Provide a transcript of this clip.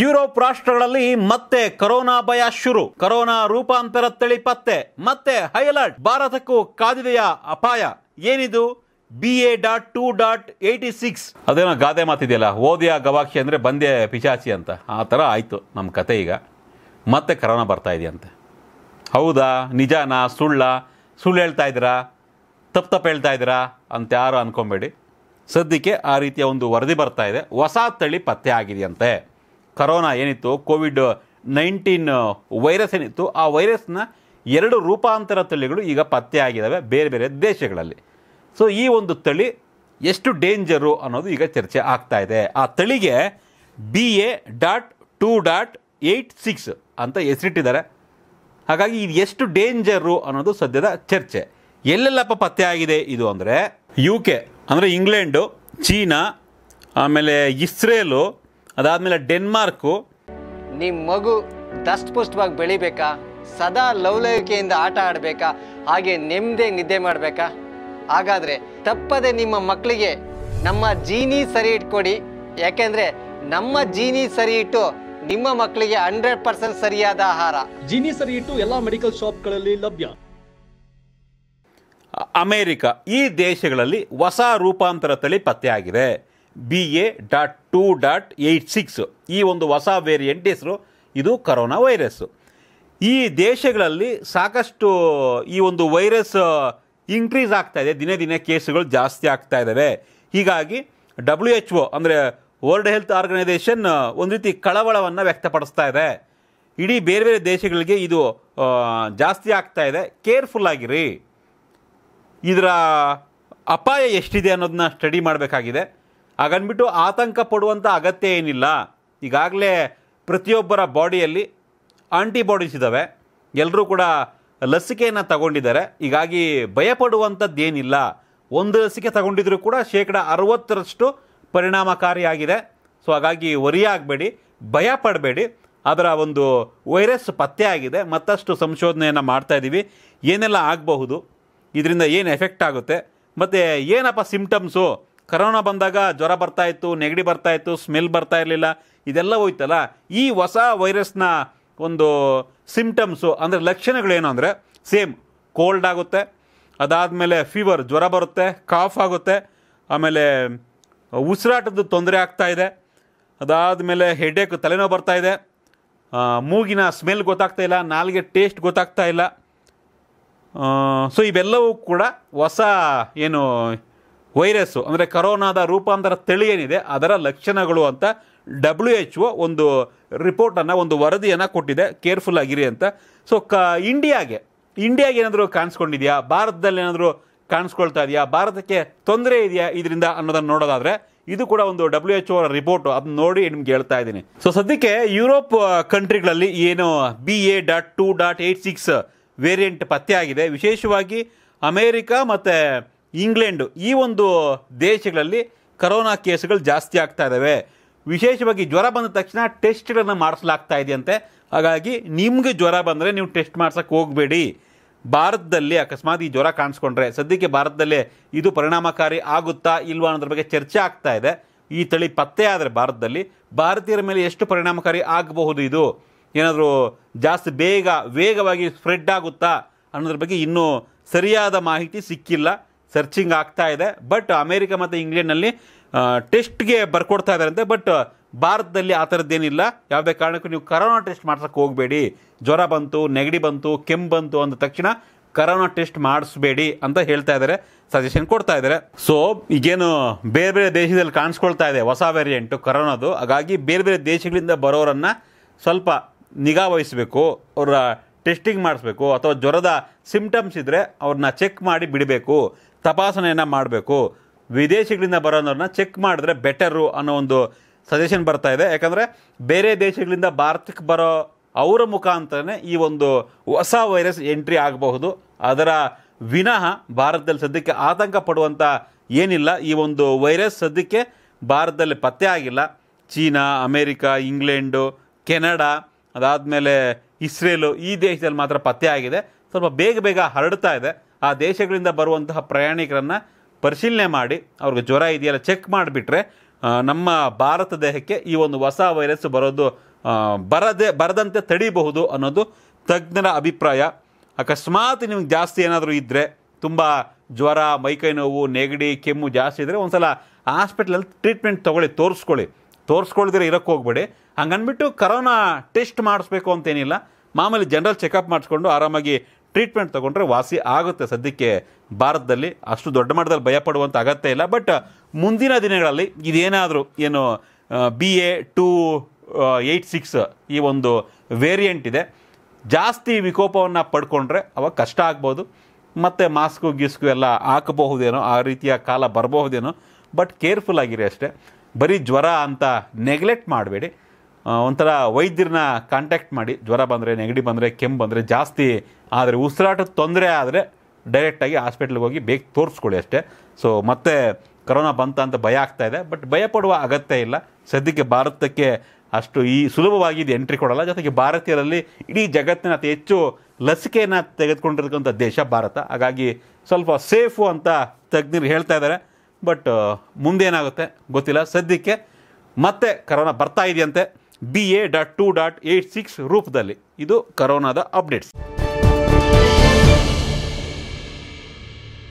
Europe ರಾಷ್ಟ್ರಗಳಲ್ಲಿ ಮತ್ತೆ corona ಭಯ ಶುರು ಕರೋನಾ ರೂಪಾಂತರ ತಳಿ ಪತ್ತೆ ಮತ್ತೆ ಹೈಲೈಟ್ ಭಾರತಕ್ಕೂ ಕಾದಿದೆಯ ಅಪಾಯ ಏನಿದು B A dot two dot eighty six ಅದೇನೋ ಗಾದೆ ಮಾತಿದೆಯಲ್ಲ ಓದಿಯ ಗವಾಕ್ಷಿ ಅಂದರೆ ಬಂದೆ ಪಿಚಾಚಿ ಅಂತ ಆ ಥರ ಆಯಿತು ನಮ್ಮ ಕತೆ ಈಗ ಮತ್ತೆ ಕರೋನಾ ಬರ್ತಾ ಇದೆಯಂತೆ ಹೌದಾ ನಿಜಾನ ಸುಳ್ಳ ಸುಳ್ಳು ಹೇಳ್ತಾ ಇದ್ದೀರಾ ತಪ್ಪು ತಪ್ಪು ಹೇಳ್ತಾ ಇದ್ದೀರಾ ಅಂತ ಯಾರು ಅನ್ಕೊಬೇಡಿ ಸದ್ಯಕ್ಕೆ ಆ ರೀತಿಯ ಒಂದು ವರದಿ ಬರ್ತಾ ಇದೆ ಹೊಸ ತಳಿ ಪತ್ತೆ ಆಗಿದೆಯಂತೆ ಕರೋನಾ ಏನಿತ್ತು ಕೋವಿಡ್ ನೈನ್ಟೀನ್ ವೈರಸ್ ಏನಿತ್ತು ಆ ವೈರಸ್ನ ಎರಡು ರೂಪಾಂತರ ತಳಿಗಳು ಈಗ ಪತ್ತೆ ಆಗಿದ್ದಾವೆ ಬೇರೆ ಬೇರೆ ದೇಶಗಳಲ್ಲಿ ಸೊ ಈ ಒಂದು ತಳಿ ಎಷ್ಟು ಡೇಂಜರು ಅನ್ನೋದು ಈಗ ಚರ್ಚೆ ಆಗ್ತಾ ಇದೆ ಆ ತಳಿಗೆ B A dot two dot eight six ಅಂತ ಹೆಸರಿಟ್ಟಿದ್ದಾರೆ ಹಾಗಾಗಿ ಇದು ಎಷ್ಟು ಡೇಂಜರು ಅನ್ನೋದು ಸದ್ಯದ ಚರ್ಚೆ ಎಲ್ಲೆಲ್ಲಪ್ಪ ಪತ್ತೆ ಆಗಿದೆ ಇದು ಅಂದರೆ ಯು ಕೆ ಅಂದರೆ ಇಂಗ್ಲೆಂಡು ಚೀನಾ ಆಮೇಲೆ ಇಸ್ರೇಲು ಅದಾದಮೇಲೆ ಡೆನ್ಮಾರ್ಕು ನಿಮ್ಮ ಮಗು ದಷ್ಟಪುಷ್ಟವಾಗಿ ಬೆಳಿಬೇಕಾ ಸದಾ ಲವಲವಿಕೆಯಿಂದ ಆಟ ಆಡಬೇಕಾ ಹಾಗೆ ನೆಮ್ಮದಿ ನಿದ್ದೆ ಮಾಡಬೇಕಾ ಹಾಗಾದರೆ ತಪ್ಪದೆ ನಿಮ್ಮ ಮಕ್ಕಳಿಗೆ ನಮ್ಮ ಜೀನಿ ಸರಿ ಇಟ್ಕೊಡಿ ಯಾಕೆಂದರೆ ನಮ್ಮ ಜೀನಿ ಸರಿ ಇಟ್ಟು ನಿಮ್ಮ ಮಕ್ಕಳಿಗೆ ಹಂಡ್ರೆಡ್ ಪರ್ಸೆಂಟ್ ಸರಿಯಾದ ಆಹಾರ ಜೀನಿ ಸರಿ ಇಟ್ಟು ಎಲ್ಲ ಮೆಡಿಕಲ್ ಶಾಪ್ಗಳಲ್ಲಿ ಲಭ್ಯ ಅಮೇರಿಕ ಈ ದೇಶಗಳಲ್ಲಿ ಹೊಸ ರೂಪಾಂತರ ತಳಿ ಪತ್ತೆಯಾಗಿದೆ B A dot two dot eight six ಈ ಒಂದು ಹೊಸ ವೇರಿಯಂಟ್ ಹೆಸರು ಇದು ಕರೋನಾ ವೈರಸ್ಸು ಈ ದೇಶಗಳಲ್ಲಿ ಸಾಕಷ್ಟು ಈ ಒಂದು ವೈರಸ್ ಇನ್ಕ್ರೀಸ್ ಆಗ್ತಾ ಇದೆ ದಿನೇ ದಿನೇ ಕೇಸುಗಳು ಜಾಸ್ತಿ ಆಗ್ತಾ ಇದ್ದಾವೆ ಹೀಗಾಗಿ ಡಬ್ಲ್ಯೂ ಎಚ್ ಒ ಅಂದರೆ ವರ್ಲ್ಡ್ ಹೆಲ್ತ್ ಆರ್ಗನೈಸೇಷನ್ ಒಂದು ರೀತಿ ಕಳವಳವನ್ನು ವ್ಯಕ್ತಪಡಿಸ್ತಾ ಇದೆ ಇಡೀ ಬೇರೆ ಬೇರೆ ದೇಶಗಳಿಗೆ ಇದು ಜಾಸ್ತಿ ಆಗ್ತಾ ಇದೆ ಕೇರ್ಫುಲ್ ಆಗಿರಿ ಇದರ ಅಪಾಯ ಎಷ್ಟಿದೆ ಅನ್ನೋದನ್ನ ಸ್ಟಡಿ ಮಾಡಬೇಕಾಗಿದೆ ಹಾಗನ್ಬಿಟ್ಟು ಆತಂಕ ಪಡುವಂಥ ಅಗತ್ಯ ಏನಿಲ್ಲ ಈಗಾಗಲೇ ಪ್ರತಿಯೊಬ್ಬರ ಬಾಡಿಯಲ್ಲಿ ಆಂಟಿಬಾಡೀಸ್ ಇದ್ದಾವೆ ಎಲ್ಲರೂ ಕೂಡ ಲಸಿಕೆಯನ್ನು ತಗೊಂಡಿದ್ದಾರೆ ಹೀಗಾಗಿ ಭಯಪಡುವಂಥದ್ದೇನಿಲ್ಲ ಒಂದು ಲಸಿಕೆ ತಗೊಂಡಿದ್ರು ಕೂಡ ಶೇಕಡ ಅರವತ್ತರಷ್ಟು ಪರಿಣಾಮಕಾರಿಯಾಗಿದೆ ಸೊ ಹಾಗಾಗಿ ಒರಿಯಾಗಬೇಡಿ ಭಯ ಪಡಬೇಡಿ ಅದರ ಒಂದು ವೈರಸ್ ಪತ್ತೆ ಆಗಿದೆ ಮತ್ತಷ್ಟು ಸಂಶೋಧನೆಯನ್ನು ಮಾಡ್ತಾಯಿದ್ದೀವಿ ಏನೆಲ್ಲ ಆಗಬಹುದು ಇದರಿಂದ ಏನು ಎಫೆಕ್ಟ್ ಆಗುತ್ತೆ ಮತ್ತು ಏನಪ್ಪ ಸಿಂಪ್ಟಮ್ಸು ಕರೋನಾ ಬಂದಾಗ ಜ್ವರ ಬರ್ತಾ ಇತ್ತು ನೆಗಡಿ ಬರ್ತಾ ಇತ್ತು ಸ್ಮೆಲ್ ಬರ್ತಾ ಇರಲಿಲ್ಲ ಇದೆಲ್ಲ ಹೋಯ್ತಲ್ಲ ಈ ಹೊಸ ವೈರಸ್ನ ಒಂದು ಸಿಂಪ್ಟಮ್ಸು ಅಂದರೆ ಲಕ್ಷಣಗಳೇನು ಅಂದರೆ ಸೇಮ್ ಕೋಲ್ಡ್ ಆಗುತ್ತೆ ಅದಾದಮೇಲೆ ಫೀವರ್ ಜ್ವರ ಬರುತ್ತೆ ಕಾಫ್ ಆಗುತ್ತೆ ಆಮೇಲೆ ಉಸಿರಾಟದ ತೊಂದರೆ ಆಗ್ತಾ ಇದೆ ಅದಾದಮೇಲೆ ಹೆಡೇಕ್ ತಲೆನೋವು ಬರ್ತಾ ಇದೆ ಮೂಗಿನ ಸ್ಮೆಲ್ ಗೊತ್ತಾಗ್ತಾ ಇಲ್ಲ ನಾಲ್ಗೆ ಟೇಸ್ಟ್ ಗೊತ್ತಾಗ್ತಾ ಇಲ್ಲ ಸೊ ಇವೆಲ್ಲವೂ ಕೂಡ ಹೊಸ ಏನು ವೈರಸ್ಸು ಅಂದರೆ ಕರೋನಾದ ರೂಪಾಂತರ ತಳಿ ಏನಿದೆ ಅದರ ಲಕ್ಷಣಗಳು ಅಂತ ಡಬ್ಲ್ಯೂ ಎಚ್ ಒ ಒಂದು ರಿಪೋರ್ಟನ್ನು ಒಂದು ವರದಿಯನ್ನು ಕೊಟ್ಟಿದೆ ಕೇರ್ಫುಲ್ ಆಗಿರಿ ಅಂತ ಸೊ ಕ ಇಂಡಿಯಾಗೆ ಇಂಡಿಯಾಗೆ ಏನಾದರೂ ಕಾಣಿಸ್ಕೊಂಡಿದೆಯಾ ಭಾರತದಲ್ಲಿ ಏನಾದರೂ ಕಾಣಿಸ್ಕೊಳ್ತಾ ಇದೆಯಾ ಭಾರತಕ್ಕೆ ತೊಂದರೆ ಇದೆಯಾ ಇದರಿಂದ ಅನ್ನೋದನ್ನು ನೋಡೋದಾದರೆ ಇದು ಕೂಡ ಒಂದು ಡಬ್ಲ್ಯೂ ಎಚ್ ಒರ ರಿಪೋರ್ಟು ಅದನ್ನ ನೋಡಿ ನಿಮ್ಗೆ ಹೇಳ್ತಾ ಇದ್ದೀನಿ ಸೊ ಸದ್ಯಕ್ಕೆ ಯುರೋಪ್ ಕಂಟ್ರಿಗಳಲ್ಲಿ ಏನು B A dot two dot eight six variant ಪತ್ತೆಯಾಗಿದೆ ವಿಶೇಷವಾಗಿ ಅಮೇರಿಕಾ ಮತ್ತು ಇಂಗ್ಲೆಂಡು ಈ ಒಂದು ದೇಶಗಳಲ್ಲಿ ಕರೋನಾ ಕೇಸುಗಳು ಜಾಸ್ತಿ ಆಗ್ತಾ ಇದ್ದಾವೆ ವಿಶೇಷವಾಗಿ ಜ್ವರ ಬಂದ ತಕ್ಷಣ ಟೆಸ್ಟ್ಗಳನ್ನು ಮಾಡಿಸಲಾಗ್ತಾ ಇದೆಯಂತೆ ಹಾಗಾಗಿ ನಿಮಗೆ ಜ್ವರ ಬಂದರೆ ನೀವು ಟೆಸ್ಟ್ ಮಾಡ್ಸೋಕ್ಕೆ ಹೋಗಬೇಡಿ ಭಾರತದಲ್ಲಿ ಅಕಸ್ಮಾತ್ ಈ ಜ್ವರ ಕಾಣಿಸ್ಕೊಂಡ್ರೆ ಸದ್ಯಕ್ಕೆ ಭಾರತದಲ್ಲೇ ಇದು ಪರಿಣಾಮಕಾರಿ ಆಗುತ್ತಾ ಇಲ್ವಾ ಅನ್ನೋದ್ರ ಬಗ್ಗೆ ಚರ್ಚೆ ಆಗ್ತಾ ಇದೆ ಈ ತಳಿ ಪತ್ತೆ ಆದರೆ ಭಾರತದಲ್ಲಿ ಭಾರತೀಯರ ಮೇಲೆ ಎಷ್ಟು ಪರಿಣಾಮಕಾರಿ ಆಗಬಹುದು ಇದು ಏನಾದರೂ ಜಾಸ್ತಿ ಬೇಗ ವೇಗವಾಗಿ ಸ್ಪ್ರೆಡ್ ಆಗುತ್ತಾ ಅನ್ನೋದ್ರ ಬಗ್ಗೆ ಇನ್ನೂ ಸರಿಯಾದ ಮಾಹಿತಿ ಸಿಕ್ಕಿಲ್ಲ ಸರ್ಚಿಂಗ್ ಆಗ್ತಾ ಇದೆ ಬಟ್ ಅಮೇರಿಕ ಮತ್ತು ಇಂಗ್ಲೆಂಡ್ನಲ್ಲಿ ಟೆಸ್ಟ್ಗೆ ಬರ್ಕೊಡ್ತಾ ಇದ್ದಾರಂತೆ ಬಟ್ ಭಾರತದಲ್ಲಿ ಆ ಥರದ್ದೇನಿಲ್ಲ ಯಾವುದೇ ಕಾರಣಕ್ಕೂ ನೀವು ಕರೋನಾ ಟೆಸ್ಟ್ ಮಾಡ್ಸೋಕ್ಕೆ ಹೋಗಬೇಡಿ ಜ್ವರ ಬಂತು ನೆಗಡಿ ಬಂತು ಕೆಮ್ಮು ಬಂತು ಅಂದ ತಕ್ಷಣ ಕರೋನಾ ಟೆಸ್ಟ್ ಮಾಡಿಸ್ಬೇಡಿ ಅಂತ ಹೇಳ್ತಾ ಇದ್ದಾರೆ ಸಜೆಷನ್ ಕೊಡ್ತಾ ಇದ್ದಾರೆ ಸೊ ಈಗೇನು ಬೇರೆ ಬೇರೆ ದೇಶದಲ್ಲಿ ಕಾಣಿಸ್ಕೊಳ್ತಾ ಇದೆ ಹೊಸ ವೇರಿಯಂಟು ಕರೋನಾದು ಹಾಗಾಗಿ ಬೇರೆ ಬೇರೆ ದೇಶಗಳಿಂದ ಬರೋರನ್ನು ಸ್ವಲ್ಪ ನಿಗಾ ವಹಿಸಬೇಕು ಅವರ ಟೆಸ್ಟಿಂಗ್ ಮಾಡಿಸ್ಬೇಕು ಅಥವಾ ಜ್ವರದ ಸಿಂಪ್ಟಮ್ಸ್ ಇದ್ದರೆ ಅವ್ರನ್ನ ಚೆಕ್ ಮಾಡಿ ಬಿಡಬೇಕು ತಪಾಸಣೆಯನ್ನು ಮಾಡಬೇಕು ವಿದೇಶಗಳಿಂದ ಬರೋನವ್ರನ್ನ ಚೆಕ್ ಮಾಡಿದ್ರೆ ಬೆಟರು ಅನ್ನೋ ಒಂದು ಸಜೆಷನ್ ಬರ್ತಾ ಇದೆ ಯಾಕಂದರೆ ಬೇರೆ ದೇಶಗಳಿಂದ ಭಾರತಕ್ಕೆ ಬರೋ ಅವರ ಮುಖಾಂತರನೇ ಈ ಒಂದು ಹೊಸ ವೈರಸ್ ಎಂಟ್ರಿ ಆಗಬಹುದು ಅದರ ವಿನಃ ಭಾರತದಲ್ಲಿ ಸದ್ಯಕ್ಕೆ ಆತಂಕ ಪಡುವಂಥ ಏನಿಲ್ಲ ಈ ಒಂದು ವೈರಸ್ ಸದ್ಯಕ್ಕೆ ಭಾರತದಲ್ಲಿ ಪತ್ತೆ ಆಗಿಲ್ಲ ಚೀನಾ ಅಮೇರಿಕಾ ಇಂಗ್ಲೆಂಡು ಕೆನಡಾ ಅದಾದಮೇಲೆ ಇಸ್ರೇಲು ಈ ದೇಶದಲ್ಲಿ ಮಾತ್ರ ಪತ್ತೆ ಆಗಿದೆ ಸ್ವಲ್ಪ ಬೇಗ ಬೇಗ ಹರಡ್ತಾ ಇದೆ ಆ ದೇಶಗಳಿಂದ ಬರುವಂತಹ ಪ್ರಯಾಣಿಕರನ್ನು ಪರಿಶೀಲನೆ ಮಾಡಿ ಅವ್ರಿಗೆ ಜ್ವರ ಇದೆಯಲ್ಲ ಚೆಕ್ ಮಾಡಿಬಿಟ್ರೆ ನಮ್ಮ ಭಾರತ ದೇಹಕ್ಕೆ ಈ ಒಂದು ಹೊಸ ವೈರಸ್ ಬರೋದು ಬರದೆ ಬರದಂತೆ ತಡೀಬಹುದು ಅನ್ನೋದು ತಜ್ಞರ ಅಭಿಪ್ರಾಯ ಅಕಸ್ಮಾತ್ ನಿಮ್ಗೆ ಜಾಸ್ತಿ ಏನಾದರೂ ಇದ್ದರೆ ತುಂಬ ಜ್ವರ ಮೈಕೈ ನೋವು ನೆಗಡಿ ಕೆಮ್ಮು ಜಾಸ್ತಿ ಇದ್ದರೆ ಒಂದು ಸಲ ಹಾಸ್ಪಿಟ್ಲಲ್ಲಿ ಟ್ರೀಟ್ಮೆಂಟ್ ತೊಗೊಳ್ಳಿ ತೋರಿಸ್ಕೊಳ್ಳಿ ತೋರಿಸ್ಕೊಳ್ದರೆ ಇರೋಕ್ಕೆ ಹೋಗ್ಬೇಡಿ ಹಂಗನ್ಬಿಟ್ಟು ಕರೋನಾ ಟೆಸ್ಟ್ ಮಾಡಿಸ್ಬೇಕು ಅಂತೇನಿಲ್ಲ ಮಾಮೂಲಿ ಜನರಲ್ ಚೆಕಪ್ ಮಾಡಿಸ್ಕೊಂಡು ಆರಾಮಾಗಿ ಟ್ರೀಟ್ಮೆಂಟ್ ತೊಗೊಂಡ್ರೆ ವಾಸಿ ಆಗುತ್ತೆ ಸದ್ಯಕ್ಕೆ ಭಾರತದಲ್ಲಿ ಅಷ್ಟು ದೊಡ್ಡ ಮಟ್ಟದಲ್ಲಿ ಭಯಪಡುವಂಥ ಅಗತ್ಯ ಇಲ್ಲ ಬಟ್ ಮುಂದಿನ ದಿನಗಳಲ್ಲಿ ಇದೇನಾದರೂ ಏನು B A two eight six ಈ ಒಂದು ವೇರಿಯಂಟ್ ಇದೆ ಜಾಸ್ತಿ ವಿಕೋಪವನ್ನು ಪಡ್ಕೊಂಡ್ರೆ ಅವಾಗ ಕಷ್ಟ ಆಗ್ಬೋದು ಮತ್ತು ಮಾಸ್ಕು ಗೀಸ್ಕು ಎಲ್ಲ ಹಾಕಬಹುದೇನೋ ಆ ರೀತಿಯ ಕಾಲ ಬರಬಹುದೇನೋ ಬಟ್ ಕೇರ್ಫುಲ್ ಆಗಿರಿ ಅಷ್ಟೇ ಬರೀ ಜ್ವರ ಅಂತ ನೆಗ್ಲೆಕ್ಟ್ ಮಾಡಬೇಡಿ ಒಂಥರ ವೈದ್ಯರನ್ನ ಕಾಂಟ್ಯಾಕ್ಟ್ ಮಾಡಿ ಜ್ವರ ಬಂದರೆ ನೆಗಡಿ ಬಂದರೆ ಕೆಮ್ಮು ಬಂದರೆ ಜಾಸ್ತಿ ಆದರೆ ಉಸಿರಾಟದ ತೊಂದರೆ ಆದರೆ ಡೈರೆಕ್ಟಾಗಿ ಹಾಸ್ಪಿಟ್ಲಿಗೆ ಹೋಗಿ ಬೇಗ ತೋರಿಸ್ಕೊಳ್ಳಿ ಅಷ್ಟೇ ಸೊ ಮತ್ತೆ ಕರೋನಾ ಬಂತ ಅಂತ ಭಯ ಆಗ್ತಾ ಇದೆ ಬಟ್ ಭಯಪಡುವ ಅಗತ್ಯ ಇಲ್ಲ ಸದ್ಯಕ್ಕೆ ಭಾರತಕ್ಕೆ ಅಷ್ಟು ಈ ಸುಲಭವಾಗಿ ಇದು ಎಂಟ್ರಿ ಕೊಡಲ್ಲ ಜೊತೆಗೆ ಭಾರತೀಯರಲ್ಲಿ ಇಡೀ ಜಗತ್ತಿನ ಅತಿ ಹೆಚ್ಚು ಲಸಿಕೆಯನ್ನು ತೆಗೆದುಕೊಂಡಿರ್ತಕ್ಕಂಥ ದೇಶ ಭಾರತ ಹಾಗಾಗಿ ಸ್ವಲ್ಪ ಸೇಫು ಅಂತ ತಜ್ಞರು ಹೇಳ್ತಾ ಇದ್ದಾರೆ ಬಟ್ ಮುಂದೇನಾಗುತ್ತೆ ಗೊತ್ತಿಲ್ಲ ಸದ್ಯಕ್ಕೆ ಮತ್ತೆ ಕರೋನಾ ಬರ್ತಾ ಇದೆಯಂತೆ B A dot two dot eight six ರೂಪದಲ್ಲಿ ಇದು ಕರೋನಾದ ಅಪ್ಡೇಟ್ಸ್